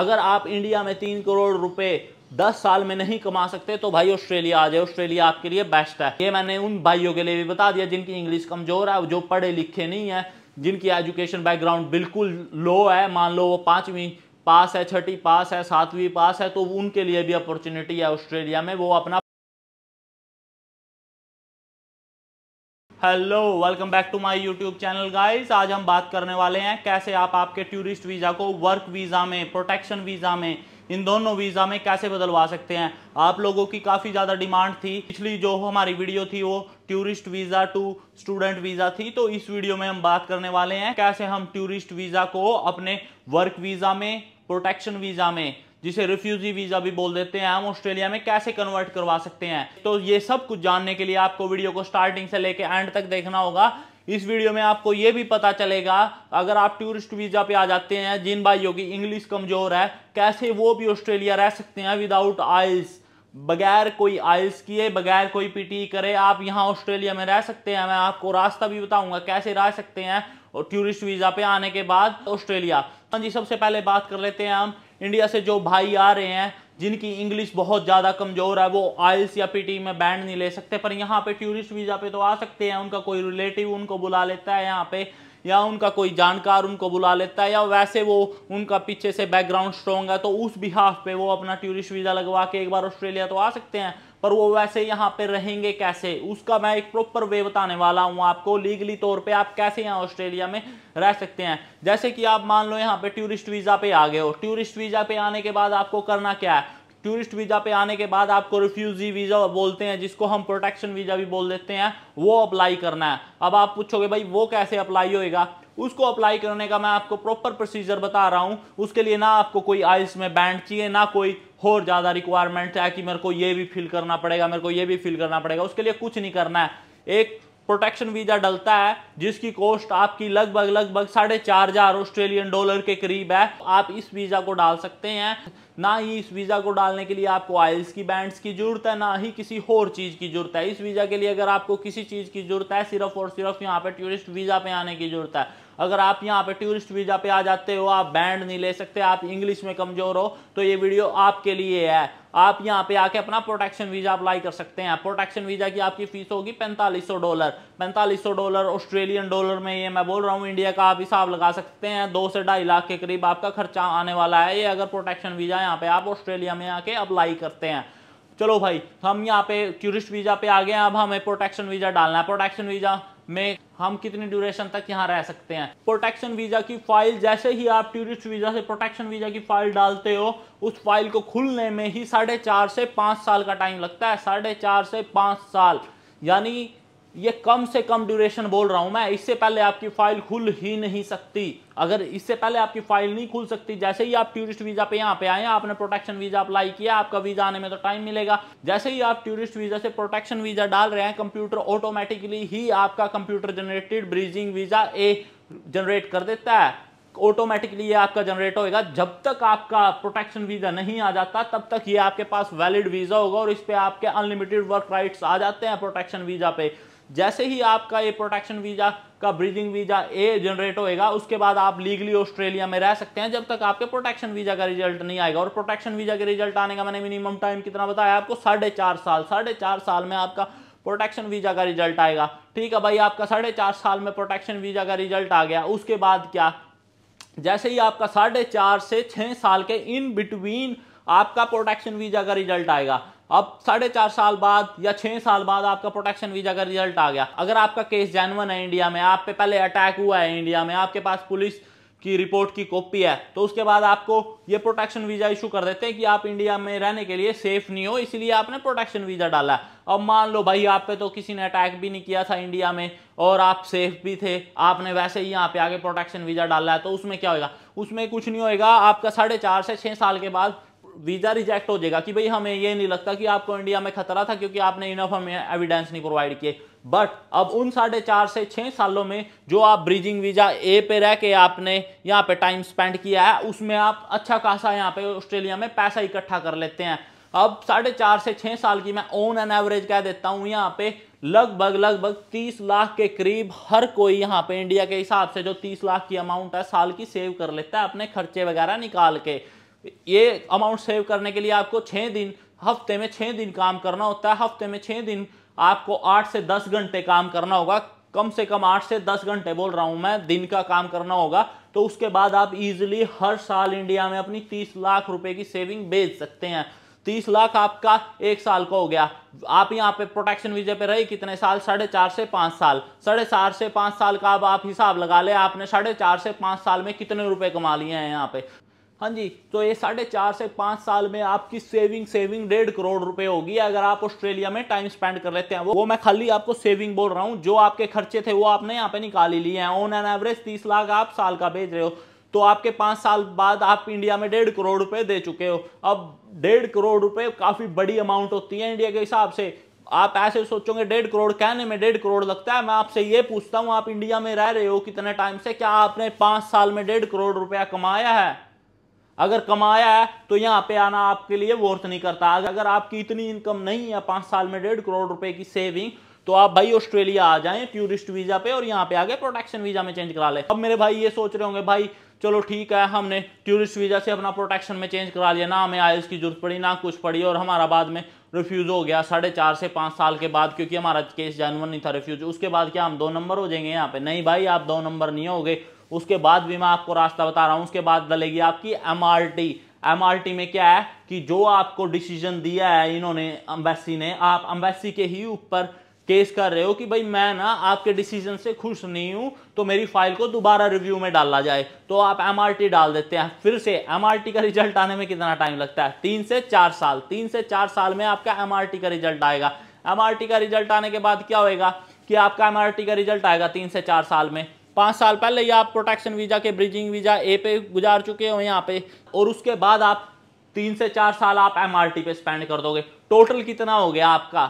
अगर आप इंडिया में तीन करोड़ रुपए दस साल में नहीं कमा सकते तो भाई ऑस्ट्रेलिया आ जाए ऑस्ट्रेलिया आपके लिए बेस्ट है ये मैंने उन भाइयों के लिए भी बता दिया जिनकी इंग्लिश कमजोर है जो पढ़े लिखे नहीं है जिनकी एजुकेशन बैकग्राउंड बिल्कुल लो है मान लो वो पांचवी पास है छठी पास है सातवीं पास है तो उनके लिए भी अपॉर्चुनिटी है ऑस्ट्रेलिया में वो अपना hello welcome back to my YouTube channel guys आज हम बात करने वाले हैं कैसे आप आपके टूरिस्ट वीज़ा को वर्क वीज़ा में प्रोटेक्शन वीज़ा में इन दोनों वीज़ा में कैसे बदलवा सकते हैं आप लोगों की काफ़ी ज़्यादा डिमांड थी पिछली जो हमारी वीडियो थी वो tourist visa to student visa थी तो इस वीडियो में हम बात करने वाले हैं कैसे हम टूरिस्ट वीज़ा को अपने वर्क वीज़ा में प्रोटेक्शन वीज़ा में जिसे रिफ्यूजी वीजा भी बोल देते हैं हम ऑस्ट्रेलिया में कैसे कन्वर्ट करवा सकते हैं तो ये सब कुछ जानने के लिए आपको वीडियो को स्टार्टिंग से लेकर एंड तक देखना होगा इस वीडियो में आपको ये भी पता चलेगा अगर आप टूरिस्ट वीज़ा पे आ जाते हैं जिन भाइयों की इंग्लिश कमज़ोर है कैसे वो भी ऑस्ट्रेलिया रह सकते हैं विदाउट आइल्स बगैर कोई आइल्स किए बगैर कोई पीटी e करे आप यहाँ ऑस्ट्रेलिया में रह सकते हैं मैं आपको रास्ता भी बताऊंगा कैसे रह सकते हैं और टूरिस्ट वीज़ा पे आने के बाद ऑस्ट्रेलिया हाँ जी सबसे पहले बात कर लेते हैं हम इंडिया से जो भाई आ रहे हैं जिनकी इंग्लिश बहुत ज़्यादा कमज़ोर है वो आइल्स या पीटी e में बैंड नहीं ले सकते पर यहाँ पे टूरिस्ट वीज़ा पे तो आ सकते हैं उनका कोई रिलेटिव उनको बुला लेता है यहाँ पे या उनका कोई जानकार उनको बुला लेता है या वैसे वो उनका पीछे से बैकग्राउंड स्ट्रॉन्ग है तो उस बिहाफ पे वो अपना टूरिस्ट वीज़ा लगवा के एक बार ऑस्ट्रेलिया तो आ सकते हैं पर वो वैसे यहाँ पे रहेंगे कैसे उसका मैं एक प्रॉपर वे बताने वाला हूँ आपको लीगली तौर पे आप कैसे यहाँ ऑस्ट्रेलिया में रह सकते हैं जैसे कि आप मान लो यहाँ पे टूरिस्ट वीज़ा पे आ गए हो टूरिस्ट वीज़ा पे आने के बाद आपको करना क्या है टूरिस्ट वीज़ा पे आने के बाद आपको रिफ्यूजी वीज़ा बोलते हैं जिसको हम प्रोटेक्शन वीज़ा भी बोल देते हैं वो अप्लाई करना है अब आप पूछोगे भाई वो कैसे अप्लाई होएगा उसको अप्लाई करने का मैं आपको प्रॉपर प्रोसीजर बता रहा हूँ उसके लिए ना आपको कोई आइल्स में बैंड चाहिए ना कोई और ज़्यादा रिक्वायरमेंट है कि मेरे को ये भी फिल करना पड़ेगा मेरे को ये भी फिल करना पड़ेगा उसके लिए कुछ नहीं करना है एक प्रोटेक्शन वीज़ा डलता है जिसकी कॉस्ट आपकी लगभग लगभग साढ़े चार हजार ऑस्ट्रेलियन डॉलर के करीब है आप इस वीज़ा को डाल सकते हैं ना ही इस वीज़ा को डालने के लिए आपको आयल्स की बैंड्स की ज़रूरत है ना ही किसी और चीज़ की ज़रूरत है इस वीज़ा के लिए अगर आपको किसी चीज़ की ज़रूरत है सिर्फ और सिर्फ यहाँ पर टूरिस्ट वीज़ा पे आने की ज़रूरत है अगर आप यहाँ पे टूरिस्ट वीज़ा पे आ जाते हो आप बैंड नहीं ले सकते आप इंग्लिश में कमज़ोर हो तो ये वीडियो आपके लिए है आप यहाँ पे आके अपना प्रोटेक्शन वीज़ा अप्लाई कर सकते हैं प्रोटेक्शन वीज़ा की आपकी फीस होगी पैंतालीस सौ डॉलर पैंतालीस सौ डॉलर ऑस्ट्रेलियन डॉलर में ये मैं बोल रहा हूँ इंडिया का आप हिसाब लगा सकते हैं दो से ढाई लाख के करीब आपका खर्चा आने वाला है ये अगर प्रोटेक्शन वीज़ा यहाँ पे आप ऑस्ट्रेलिया में आके अप्लाई करते हैं चलो भाई हम यहाँ पे टूरिस्ट वीज़ा पे आ गए अब हमें प्रोटेक्शन वीज़ा डालना है प्रोटेक्शन वीज़ा में हम कितनी ड्यूरेशन तक यहाँ रह सकते हैं प्रोटेक्शन वीज़ा की फाइल जैसे ही आप टूरिस्ट वीज़ा से प्रोटेक्शन वीज़ा की फाइल डालते हो उस फाइल को खुलने में ही साढ़े चार से पांच साल का टाइम लगता है साढ़े चार से पांच साल यानी ये कम से कम ड्यूरेशन बोल रहा हूं मैं इससे पहले आपकी फाइल खुल ही नहीं सकती अगर इससे पहले आपकी फाइल नहीं खुल सकती जैसे ही आप टूरिस्ट वीजा पे यहाँ पे आए आपने प्रोटेक्शन वीजा अप्लाई किया आपका वीजा आने में तो टाइम मिलेगा जैसे ही आप टूरिस्ट वीजा से प्रोटेक्शन वीजा डाल रहे हैं कंप्यूटर ऑटोमेटिकली ही आपका computer generated bridging visa A generate कर देता है ऑटोमेटिकली ये आपका जनरेट होएगा जब तक आपका प्रोटेक्शन वीज़ा नहीं आ जाता तब तक ये आपके पास वैलिड वीज़ा होगा और इस पर आपके अनलिमिटेड वर्क राइट्स आ जाते हैं प्रोटेक्शन वीज़ा पे जैसे ही आपका ये प्रोटेक्शन वीज़ा का ब्रीदिंग वीज़ा ए जनरेट होएगा उसके बाद आप लीगली ऑस्ट्रेलिया में रह सकते हैं जब तक आपके प्रोटेक्शन वीज़ा का रिजल्ट नहीं आएगा और प्रोटेक्शन वीज़ा के रिजल्ट आने का मैंने मिनिमम टाइम कितना बताया आपको साढ़े चार साल साढ़े चार साल में आपका प्रोटेक्शन वीज़ा का रिजल्ट आएगा ठीक है भाई आपका साढ़े चार साल में प्रोटेक्शन वीज़ा का रिजल्ट आ गया उसके बाद क्या जैसे ही आपका साढ़े चार से छः साल के इन बिटवीन आपका प्रोटेक्शन वीजा का रिजल्ट आएगा अब साढ़े चार साल बाद या छः साल बाद आपका प्रोटेक्शन वीजा का रिजल्ट आ गया अगर आपका केस जैनवन है इंडिया में आप पे पहले अटैक हुआ है इंडिया में आपके पास पुलिस की रिपोर्ट की कॉपी है तो उसके बाद आपको ये प्रोटेक्शन वीज़ा इशू कर देते हैं कि आप इंडिया में रहने के लिए सेफ नहीं हो इसलिए आपने प्रोटेक्शन वीज़ा डाला अब मान लो भाई आप पे तो किसी ने अटैक भी नहीं किया था इंडिया में और आप सेफ भी थे आपने वैसे ही यहाँ पे आगे प्रोटेक्शन वीज़ा डाला है तो उसमें क्या होगा उसमें कुछ नहीं होएगा आपका साढ़े चार से छः साल के बाद वीज़ा रिजेक्ट हो जाएगा कि भाई हमें ये नहीं लगता कि आपको इंडिया में खतरा था क्योंकि आपने इनफ हमें एविडेंस नहीं प्रोवाइड किए बट अब उन साढ़े चार से छः सालों में जो आप ब्रिजिंग वीज़ा ए पे रह के आपने यहाँ पे टाइम स्पेंड किया है उसमें आप अच्छा खासा यहाँ पे ऑस्ट्रेलिया में पैसा इकट्ठा कर लेते हैं अब साढ़े चार से छः साल की मैं ऑन एन एवरेज कह देता हूँ यहाँ पे लगभग लगभग तीस लाख के करीब हर कोई यहाँ पे इंडिया के हिसाब से जो तीस लाख की अमाउंट है साल की सेव कर लेता है अपने खर्चे वगैरह निकाल के ये अमाउंट सेव करने के लिए आपको छः दिन हफ्ते में छः दिन काम करना होता है हफ्ते में छः दिन आपको आठ से दस घंटे काम करना होगा कम से कम आठ से दस घंटे बोल रहा हूँ मैं दिन का काम करना होगा तो उसके बाद आप इजिली हर साल इंडिया में अपनी तीस लाख रुपए की सेविंग बेच सकते हैं तीस लाख आपका एक साल का हो गया आप यहाँ पे प्रोटेक्शन वीजे पे रहे कितने साल साढ़े चार से पाँच साल साढ़े चार से पाँच साल का अब आप हिसाब लगा ले आपने साढ़े चार से पाँच साल में कितने रुपए कमा लिए हैं यहाँ पे हाँ जी तो ये साढ़े चार से पाँच साल में आपकी सेविंग सेविंग डेढ़ करोड़ रुपए होगी अगर आप ऑस्ट्रेलिया में टाइम स्पेंड कर लेते हैं वो वो मैं खाली आपको सेविंग बोल रहा हूँ जो आपके खर्चे थे वो आपने यहाँ पे निकाल ही लिए हैं ऑन एन एवरेज तीस लाख आप साल का भेज रहे हो तो आपके पाँच साल बाद आप इंडिया में डेढ़ करोड़ रुपए दे चुके हो अब डेढ़ करोड़ रुपए काफ़ी बड़ी अमाउंट होती है इंडिया के हिसाब से आप ऐसे सोचोगे डेढ़ करोड़ कहने में डेढ़ करोड़ लगता है मैं आपसे ये पूछता हूँ आप इंडिया में रह रहे हो कितने टाइम से क्या आपने पाँच साल में डेढ़ करोड़ रुपया कमाया है अगर कमाया है तो यहाँ पे आना आपके लिए वर्थ नहीं करता अगर आपकी इतनी इनकम नहीं है पांच साल में डेढ़ करोड़ रुपए की सेविंग तो आप भाई ऑस्ट्रेलिया आ जाएं टूरिस्ट वीजा पे और यहाँ पे आगे प्रोटेक्शन वीजा में चेंज करा ले अब मेरे भाई ये सोच रहे होंगे भाई चलो ठीक है हमने टूरिस्ट वीजा से अपना प्रोटेक्शन में चेंज करा लिया ना हमें आयल्स की जरूरत पड़ी ना कुछ पड़ी और हमारा बाद में रिफ्यूज हो गया साढ़े चार से पांच साल के बाद क्योंकि हमारा केस जानवर नहीं था रिफ्यूज उसके बाद क्या हम दो नंबर हो जाएंगे यहाँ पे नहीं भाई आप दो नंबर नहीं हो गए उसके बाद भी मैं आपको रास्ता बता रहा हूं उसके बाद डलेगी आपकी एमआरटी एमआरटी में क्या है कि जो आपको डिसीजन दिया है इन्होंने अम्बेसी ने आप अम्बेसी के ही ऊपर केस कर रहे हो कि भाई मैं ना आपके डिसीजन से खुश नहीं हूं तो मेरी फाइल को दोबारा रिव्यू में डाला जाए तो आप एमआरटी डाल देते हैं फिर से एमआरटी का रिजल्ट आने में कितना टाइम लगता है तीन से चार साल तीन से चार साल में आपका टी का रिजल्ट आएगा टी का रिजल्ट आने के बाद क्या होगा कि आपका टी का रिजल्ट आएगा तीन से चार साल में पाँच साल पहले ही आप प्रोटेक्शन वीज़ा के ब्रिजिंग वीज़ा ए पे गुजार चुके हो यहाँ पे और उसके बाद आप तीन से चार साल आप एम पे स्पेंड कर दोगे टोटल कितना हो गया आपका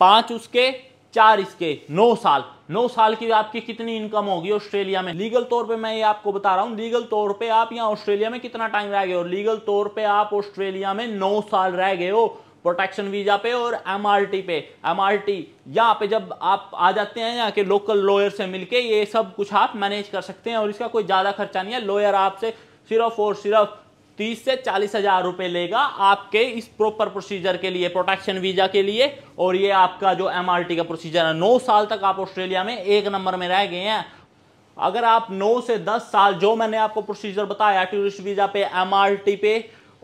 पाँच उसके चार इसके नौ साल नौ साल की आपकी कितनी इनकम होगी ऑस्ट्रेलिया में लीगल तौर पे मैं ये आपको बता रहा हूँ लीगल तौर पे आप यहाँ ऑस्ट्रेलिया में कितना टाइम रह गए हो लीगल तौर पे आप ऑस्ट्रेलिया में नौ साल रह गए हो प्रोटेक्शन वीजा पे और एम पे एम आर पे जब आप आ जाते हैं यहाँ के लोकल लॉयर से मिलके ये सब कुछ आप मैनेज कर सकते हैं और इसका कोई ज़्यादा खर्चा नहीं है लॉयर आपसे सिर्फ और सिर्फ तीस से चालीस हजार रुपये लेगा आपके इस प्रॉपर प्रोसीजर के लिए प्रोटेक्शन वीजा के लिए और ये आपका जो एम का प्रोसीजर है नौ साल तक आप ऑस्ट्रेलिया में एक नंबर में रह गए हैं अगर आप 9 से 10 साल जो मैंने आपको प्रोसीजर बताया टूरिस्ट वीजा पे एम पे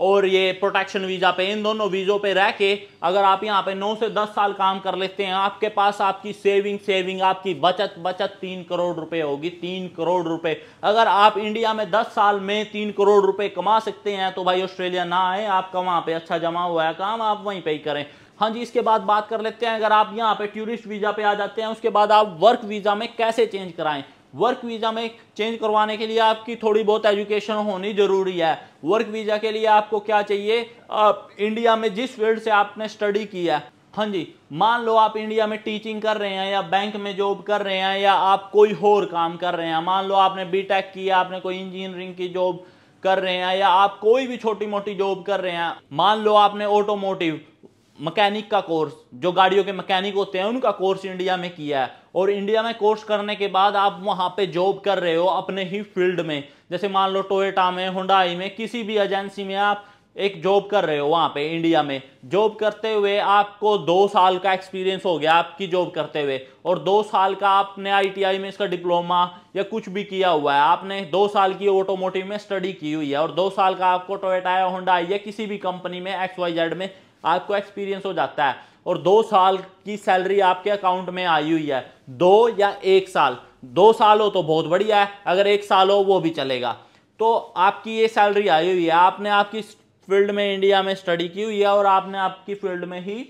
और ये प्रोटेक्शन वीज़ा पे इन दोनों वीज़ों पे रह के अगर आप यहाँ पे 9 से 10 साल काम कर लेते हैं आपके पास आपकी सेविंग सेविंग आपकी बचत बचत तीन करोड़ रुपए होगी तीन करोड़ रुपए अगर आप इंडिया में 10 साल में तीन करोड़ रुपए कमा सकते हैं तो भाई ऑस्ट्रेलिया ना आए आपका वहाँ पे अच्छा जमा हुआ है काम आप वहीं पर ही करें हाँ जी इसके बाद बात कर लेते हैं अगर आप यहाँ पे टूरिस्ट वीज़ा पे आ जाते हैं उसके बाद आप वर्क वीज़ा में कैसे चेंज कराएं वर्क वीज़ा में चेंज करवाने के लिए आपकी थोड़ी बहुत एजुकेशन होनी ज़रूरी है वर्क वीज़ा के लिए आपको क्या चाहिए आप इंडिया में जिस फील्ड से आपने स्टडी किया है हाँ जी मान लो आप इंडिया में टीचिंग कर रहे हैं या बैंक में जॉब कर रहे हैं या आप कोई और काम कर रहे हैं मान लो आपने बी टेक किया आपने कोई इंजीनियरिंग की जॉब कर रहे हैं या आप कोई भी छोटी मोटी जॉब कर रहे हैं मान लो आपने ऑटोमोटिव मकैनिक का कोर्स जो गाड़ियों के मकैनिक होते हैं उनका कोर्स इंडिया में किया है और इंडिया में कोर्स करने के बाद आप वहाँ पे जॉब कर रहे हो अपने ही फील्ड में जैसे मान लो टोयोटा में होंडाई में किसी भी एजेंसी में आप एक जॉब कर रहे हो वहाँ पे इंडिया में जॉब करते हुए आपको दो साल का एक्सपीरियंस हो गया आपकी जॉब करते हुए और दो साल का आपने आईटीआई में इसका डिप्लोमा या कुछ भी किया हुआ है आपने दो साल की ऑटोमोटिव में स्टडी की हुई है और दो साल का आपको टोयोटा या होंडा या किसी भी कंपनी में एक्स वाई जेड में आपको एक्सपीरियंस हो जाता है और दो साल की सैलरी आपके अकाउंट में आई हुई है दो या एक साल दो साल हो तो बहुत बढ़िया है अगर एक साल हो वो भी चलेगा तो आपकी ये सैलरी आई हुई है आपने आपकी फील्ड में इंडिया में स्टडी की हुई है और आपने आपकी फील्ड में ही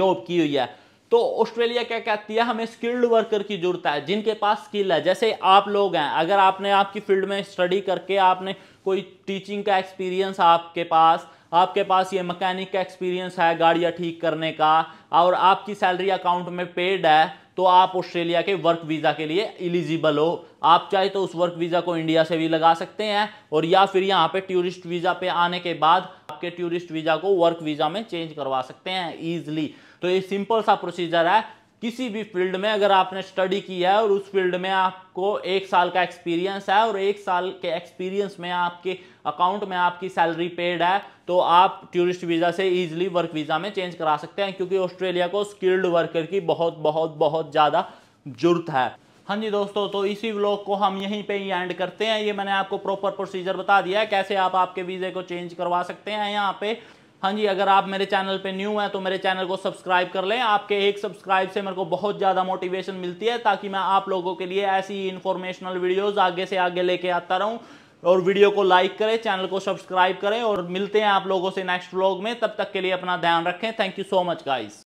जॉब की हुई है तो ऑस्ट्रेलिया क्या कहती है हमें स्किल्ड वर्कर की जरूरत है जिनके पास स्किल है जैसे आप लोग हैं अगर आपने आपकी फील्ड में स्टडी करके आपने कोई टीचिंग का एक्सपीरियंस आपके पास आपके पास ये मैकेनिक का एक्सपीरियंस है गाड़ियाँ ठीक करने का और आपकी सैलरी अकाउंट में पेड है तो आप ऑस्ट्रेलिया के वर्क वीज़ा के लिए एलिजिबल हो आप चाहे तो उस वर्क वीज़ा को इंडिया से भी लगा सकते हैं और या फिर यहाँ पे टूरिस्ट वीज़ा पे आने के बाद आपके टूरिस्ट वीज़ा को वर्क वीज़ा में चेंज करवा सकते हैं ईजिली तो ये सिंपल सा प्रोसीजर है किसी भी फील्ड में अगर आपने स्टडी की है और उस फील्ड में आपको एक साल का एक्सपीरियंस है और एक साल के एक्सपीरियंस में आपके अकाउंट में आपकी सैलरी पेड है तो आप टूरिस्ट वीज़ा से इजीली वर्क वीज़ा में चेंज करा सकते हैं क्योंकि ऑस्ट्रेलिया को स्किल्ड वर्कर की बहुत बहुत बहुत ज़्यादा जरूरत है हाँ जी दोस्तों तो इसी व्लॉग को हम यहीं पे ही एंड करते हैं ये मैंने आपको प्रॉपर प्रोसीजर बता दिया है कैसे आप आपके वीज़े को चेंज करवा सकते हैं यहाँ पे हाँ जी अगर आप मेरे चैनल पे न्यू हैं तो मेरे चैनल को सब्सक्राइब कर लें आपके एक सब्सक्राइब से मेरे को बहुत ज़्यादा मोटिवेशन मिलती है ताकि मैं आप लोगों के लिए ऐसी इन्फॉर्मेशनल वीडियोस आगे से आगे लेके आता रहूं और वीडियो को लाइक करें चैनल को सब्सक्राइब करें और मिलते हैं आप लोगों से नेक्स्ट व्लॉग में तब तक के लिए अपना ध्यान रखें thank you so much guys